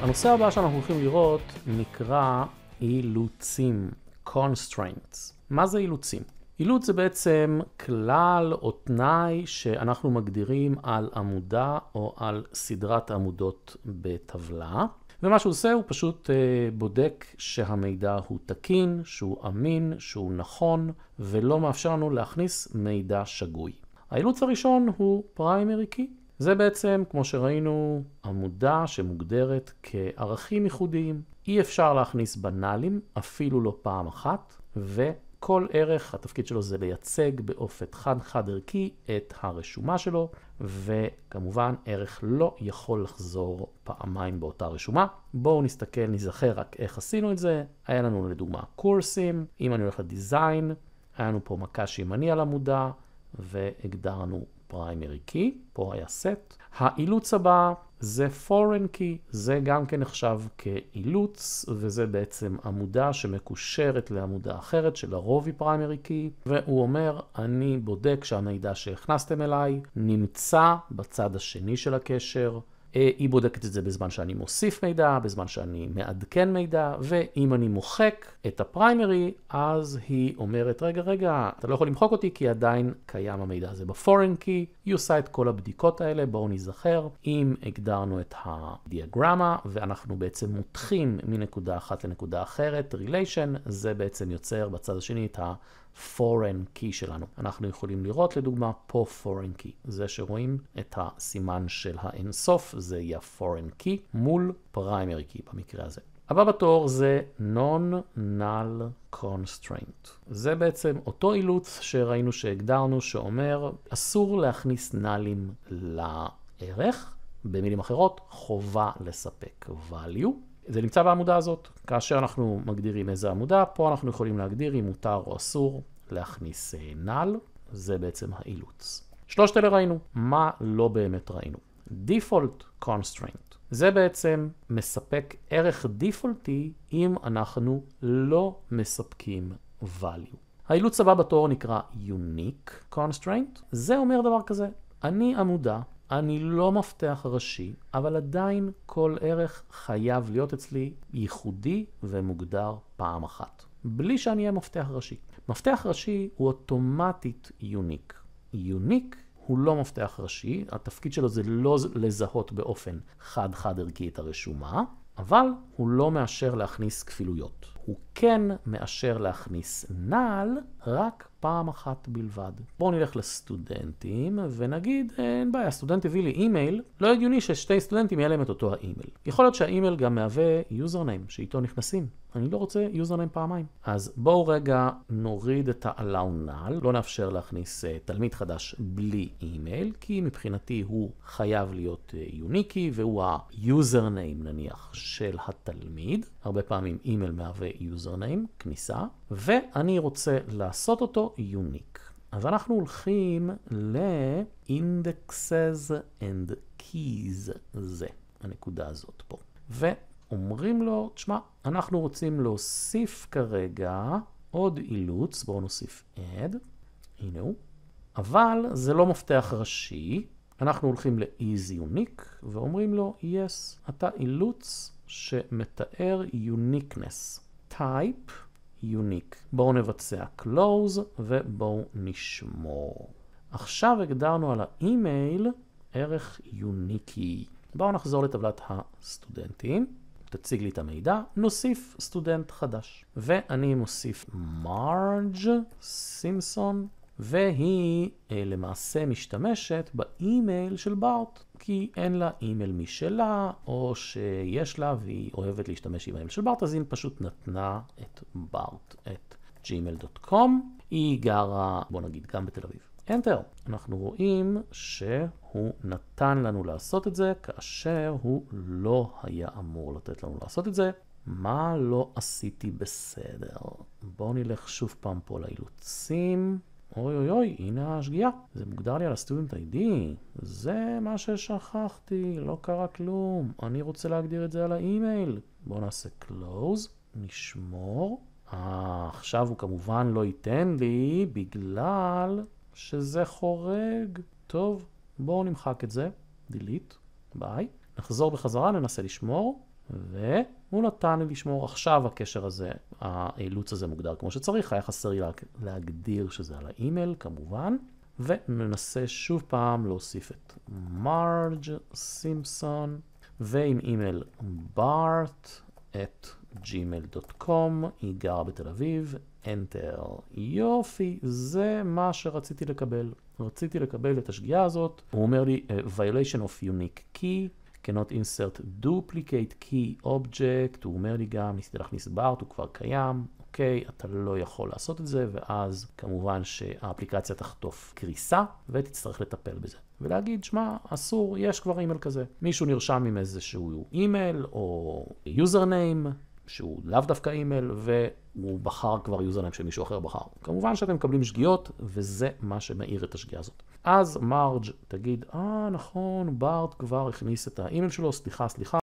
הנושא הבא שאנחנו הולכים לראות נקרא אילוצים, constraints. מה זה אילוצים? אילוץ זה בעצם כלל או תנאי שאנחנו מגדירים על עמודה או על סדרת עמודות בטבלה. ומה שהוא עושה הוא פשוט אה, בודק שהמידע הוא תקין, שהוא אמין, שהוא נכון, ולא מאפשר לנו להכניס מידע שגוי. האילוץ הראשון הוא פריימרי קי, זה בעצם, כמו שראינו, עמודה שמוגדרת כערכים ייחודיים. אי אפשר להכניס בנאלים, אפילו לא פעם אחת, וכל ערך, התפקיד שלו זה לייצג באופן חד-חד ערכי את הרשומה שלו, וכמובן ערך לא יכול לחזור פעמיים באותה רשומה. בואו נסתכל, נזכר רק איך עשינו את זה. היה לנו לדוגמה קורסים, אם אני הולך לדיזיין, היה לנו פה מקש ימני על עמודה. והגדרנו primary key, פה היה set. האילוץ הבא זה foreign key, זה גם כן נחשב כאילוץ, וזה בעצם עמודה שמקושרת לעמודה אחרת, שלרוב היא primary key, והוא אומר, אני בודק שהמידע שהכנסתם אליי נמצא בצד השני של הקשר. אה, היא בודקת את זה בזמן שאני מוסיף מידע, בזמן שאני מעדכן מידע, ואם אני מוחק את הפריימרי, אז היא אומרת, רגע, רגע, אתה לא יכול למחוק אותי כי עדיין קיים המידע הזה בפורן קי. היא עושה את כל הבדיקות האלה, בואו נזכר, אם הגדרנו את הדיאגרמה ואנחנו בעצם מותחים מנקודה אחת לנקודה אחרת, relation, זה בעצם יוצר בצד השני את ה... foreign key שלנו. אנחנו יכולים לראות לדוגמה פה foreign key. זה שרואים את הסימן של האינסוף זה יהיה foreign key מול primary key במקרה הזה. הבא בתור זה Non-Null Constraint. זה בעצם אותו אילוץ שראינו שהגדרנו שאומר אסור להכניס נאלים לערך, במילים אחרות חובה לספק value. זה נמצא בעמודה הזאת. כאשר אנחנו מגדירים איזה עמודה, פה אנחנו יכולים להגדיר אם מותר או אסור להכניס נאל, אה, זה בעצם האילוץ. שלושת אלה ראינו, מה לא באמת ראינו? default constraint. זה בעצם מספק ערך דפולטי אם אנחנו לא מספקים value. האילוץ הבא בתור נקרא unique constraint. זה אומר דבר כזה, אני עמודה, אני לא מפתח ראשי, אבל עדיין כל ערך חייב להיות אצלי ייחודי ומוגדר פעם אחת. בלי שאני אהיה מפתח ראשי. מפתח ראשי הוא אוטומטית unique. unique הוא לא מפתח ראשי, התפקיד שלו זה לא לזהות באופן חד-חד ערכי את הרשומה, אבל הוא לא מאשר להכניס כפילויות. הוא כן מאשר להכניס נעל רק פעם אחת בלבד. בואו נלך לסטודנטים ונגיד, אה, אין בעיה, סטודנט הביא לי אימייל, לא הגיוני ששתי סטודנטים יהיה להם את אותו האימייל. יכול להיות שהאימייל גם מהווה יוזרניים שאיתו נכנסים. אני לא רוצה יוזרניים פעמיים. אז בואו רגע נוריד את ה-allow null, לא נאפשר להכניס אה, תלמיד חדש בלי אימייל, כי מבחינתי הוא חייב להיות אה, יוניקי, והוא ה-username נניח של התלמיד. הרבה פעמים אימייל מהווה יוזרניים, כניסה, ואני רוצה לעשות... לעשות אותו יוניק. אז אנחנו הולכים ל-indexes and keys, זה הנקודה הזאת פה. ואומרים לו, תשמע, אנחנו רוצים להוסיף כרגע עוד אילוץ, בואו נוסיף add, הנה הוא, אבל זה לא מפתח ראשי, אנחנו הולכים ל-is unique ואומרים לו, yes, אתה אילוץ שמתאר uniqueness. type unique. בואו נבצע close ובואו נשמור. עכשיו הגדרנו על האימייל ערך יוניקי. בואו נחזור לטבלת הסטודנטים. תציג לי את המידע, נוסיף סטודנט חדש. ואני מוסיף מרג' סימפסון והיא אה, למעשה משתמשת באימייל של בארט, כי אין לה אימייל משלה, או שיש לה והיא אוהבת להשתמש עם האימייל של בארט, אז היא פשוט נתנה את בארט, את gmail.com. היא גרה, בוא נגיד, גם בתל אביב. Enter. אנחנו רואים שהוא נתן לנו לעשות את זה, כאשר הוא לא היה אמור לתת לנו לעשות את זה. מה לא עשיתי בסדר? בואו נלך שוב פעם פה לאילוצים. אוי אוי אוי, הנה השגיאה. זה מוגדר לי על הסטודנט ID. זה מה ששכחתי, לא קרה כלום. אני רוצה להגדיר את זה על האימייל. בואו נעשה close, נשמור. אה, עכשיו הוא כמובן לא ייתן לי בגלל שזה חורג. טוב, בואו נמחק את זה. delete, ביי. נחזור בחזרה, ננסה לשמור. והוא נתן לי לשמור עכשיו הקשר הזה, האילוץ הזה מוגדר כמו שצריך, היה חסר לי להגדיר שזה על האימייל כמובן, ומנסה שוב פעם להוסיף את מרג' סימפסון, ועם אימייל בארט את gmail.com, היא גרה בתל אביב, Enter. יופי, זה מה שרציתי לקבל. רציתי לקבל את השגיאה הזאת, הוא אומר לי violation of unique key. cannot insert duplicate key object, הוא אומר לי גם, ניסיתי להכניס בארט, הוא כבר קיים, אוקיי, אתה לא יכול לעשות את זה, ואז כמובן שהאפליקציה תחטוף קריסה, ותצטרך לטפל בזה. ולהגיד, שמע, אסור, יש כבר אימייל כזה. מישהו נרשם עם איזשהו אימייל, או יוזרניים, שהוא לאו דווקא אימייל, והוא בחר כבר יוזרניים שמישהו אחר בחר. כמובן שאתם מקבלים שגיאות, וזה מה שמאיר את השגיאה הזאת. אז מרג' תגיד, אה, נכון, בארט כבר הכניס את האימייל שלו, סליחה, סליחה.